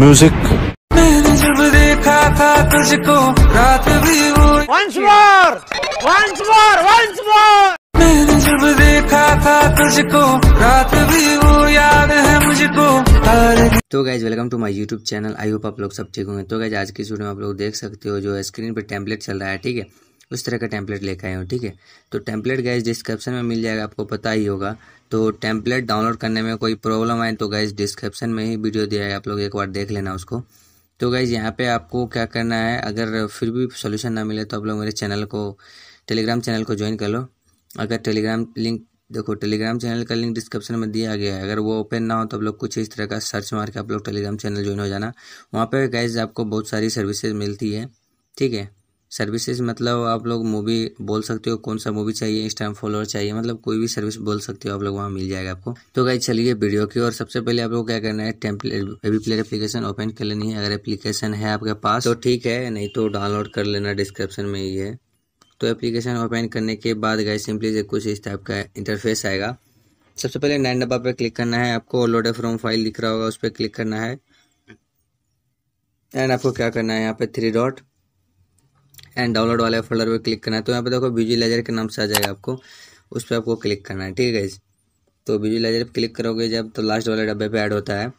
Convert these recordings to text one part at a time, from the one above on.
music मैंने जब देखा था तुझको रात भी वो देखा था याद है मुझको तो guys welcome to my YouTube channel I hope आप लोग सब ठीक होंगे तो गाइज आज की वीडियो में आप लोग देख सकते हो जो स्क्रीन पे टेम्पलेट चल रहा है ठीक है उस तरह का टैंपलेट लेकर आए हो ठीक है तो टैंपलेट गैस डिस्क्रिप्शन में मिल जाएगा आपको पता ही होगा तो टैंपलेट डाउनलोड करने में कोई प्रॉब्लम आए तो गैस डिस्क्रिप्शन में ही वीडियो दिया है आप लोग एक बार देख लेना उसको तो गैस यहाँ पर आपको क्या करना है अगर फिर भी सोल्यूशन ना मिले तो आप लोग मेरे चैनल को टेलीग्राम चैनल को ज्वाइन कर लो अगर टेलीग्राम लिंक देखो टेलीग्राम चैनल का लिंक डिस्क्रिप्शन में दिया गया है अगर वो ओपन ना हो तो आप लोग कुछ इस तरह का सर्च मार के आप लोग टेलीग्राम चैनल ज्वाइन हो जाना वहाँ पर गाइज आपको बहुत सारी सर्विसेज मिलती है ठीक है सर्विसेज मतलब आप लोग मूवी बोल सकते हो कौन सा मूवी चाहिए इंस्टाग्राम फॉलोअर चाहिए मतलब कोई भी सर्विस बोल सकते हो आप लोग वहाँ मिल जाएगा आपको तो गाइज चलिए वीडियो की और सबसे पहले आप लोग क्या करना है template AV player application open कर लेनी है अगर एप्लीकेशन है आपके पास तो ठीक है नहीं तो डाउनलोड कर लेना डिस्क्रिप्शन में ही है तो एप्लीकेशन ओपन करने के बाद गए सिंपली कुछ इस टाइप का इंटरफेस आएगा सबसे पहले नाइन डब्बा पर क्लिक करना है आपको लोड फ्रॉम फाइल लिख रहा होगा उस पर क्लिक करना है एंड आपको क्या करना है यहाँ पे थ्री डॉट एंड डाउनलोड वाले फोल्डर पर क्लिक करना है तो यहाँ पे देखो लेजर के नाम से आ जाएगा आपको उस पर आपको क्लिक करना है ठीक है गाइज तो लेजर पर क्लिक करोगे जब तो लास्ट वाले डब्बे पर ऐड होता है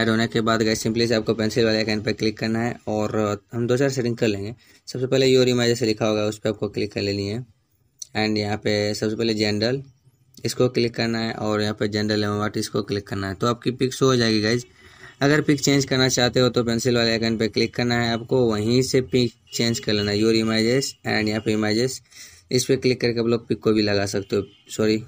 ऐड होने के बाद गए सिंपली से आपको पेंसिल वाले कैन पर क्लिक करना है और हम दो चार सेटिंग कर लेंगे सबसे पहले योर इमेज से लिखा होगा उस पर आपको क्लिक कर लेनी है एंड यहाँ पे सबसे पहले जनरल इसको क्लिक करना है और यहाँ पे जनरल एम इसको क्लिक करना है तो आपकी पिक्स हो जाएगी गाइज़ अगर पिक चेंज करना चाहते हो तो पेंसिल वाले आइकन पर क्लिक करना है आपको वहीं से पिक चेंज कर लेना योर इमेजेस एंड यहाँ पे इमेजेस इस पर क्लिक करके आप लोग पिक को भी लगा सकते हो सॉरी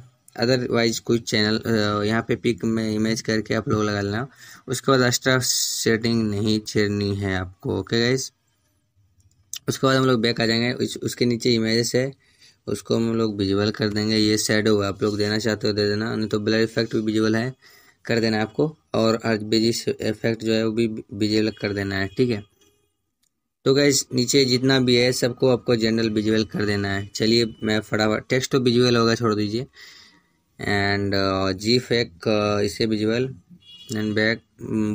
अदरवाइज कुछ चैनल यहाँ पे पिक में इमेज करके आप लोग लगा लेना उसके बाद एक्स्ट्रा सेटिंग नहीं छेड़नी है आपको ओके गाइज उसके बाद हम लोग बैक आ जाएंगे उस, उसके नीचे इमेजेस है उसको हम लोग विजुअल कर देंगे ये होगा आप लोग देना चाहते हो दे देना नहीं तो ब्लर इफेक्ट भी विजुअल है कर देना है आपको और बिजी इफेक्ट जो है वो भी विजुअल कर देना है ठीक है तो गैस नीचे जितना भी है सबको आपको जनरल विजुअल कर देना है चलिए मैं फटाफट टेक्स्ट विजुअल तो होगा छोड़ दीजिए एंड जी फेक इसे विजुअल एंड बैक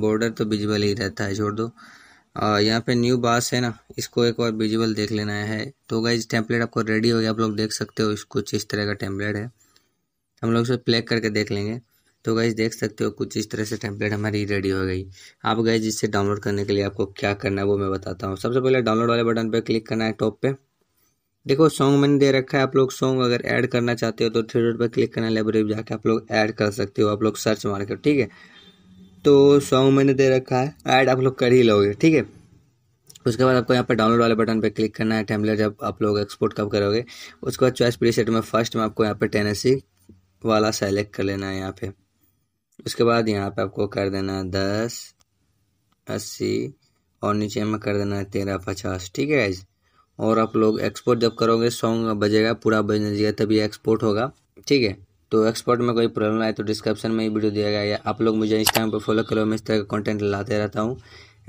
बॉर्डर तो विजुअल ही रहता है छोड़ दो uh, यहाँ पे न्यू बास है ना इसको एक बार विजुअल देख लेना है तो गाइज टेम्पलेट आपको रेडी हो गया आप लोग देख सकते हो कुछ इस तरह का टेम्पलेट है हम लोग इसे प्लेक करके देख लेंगे तो गाइज देख सकते हो कुछ इस तरह से टेम्पलेट हमारी रेडी हो गई आप गाइज इससे डाउनलोड करने के लिए आपको क्या करना है वो मैं बताता हूँ सबसे पहले डाउनलोड वाले बटन पर क्लिक करना है टॉप पे देखो सॉन्ग मैंने दे रखा है आप लोग सॉन्ग अगर ऐड करना चाहते हो तो थ्री डॉट पर क्लिक करना लाइब्रेरी में जाकर आप लोग ऐड कर सकते हो आप लोग सर्च मार कर ठीक है तो सॉन्ग मैंने दे रखा है ऐड आप लोग कर ही लोगे ठीक है उसके बाद आपको यहाँ पर डाउनलोड वाले बटन पर क्लिक करना है टेम्पलेट जब आप लोग एक्सपोर्ट कब करोगे उसके बाद चॉइस प्रीसेट में फर्स्ट में आपको यहाँ पर टेनेसी वाला सेलेक्ट कर लेना है यहाँ पर उसके बाद यहाँ पे आपको कर देना है दस अस्सी और नीचे में कर देना है तेरह पचास ठीक है गाइज और आप लोग एक्सपोर्ट जब करोगे सॉन्ग बजेगा पूरा बजने दिया तभी एक्सपोर्ट होगा ठीक है तो एक्सपोर्ट में कोई प्रॉब्लम आए तो डिस्क्रिप्शन में ही वीडियो दिया गया है आप लोग मुझे इंस्टाग्राम पर फॉलो करो मैं इस तरह का कंटेंट लाते रहता हूँ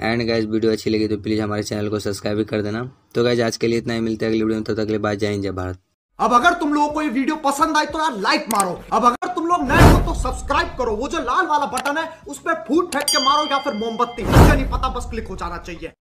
एंड गाइज वीडियो अच्छी लगी तो प्लीज़ हमारे चैनल को सब्सक्राइब भी कर देना तो गाइज आज के लिए इतना ही मिलता है अगली वीडियो में तब तो तक के लिए बाय जय हिंद जय भारत अब अगर तुम लोगों को ये वीडियो पसंद आई तो यार लाइक मारो अब अगर तुम लोग नए हो तो सब्सक्राइब करो वो जो लाल वाला बटन है उस पर फूट फेंक के मारो या फिर मोमबत्ती मुझे नहीं पता बस क्लिक हो जाना चाहिए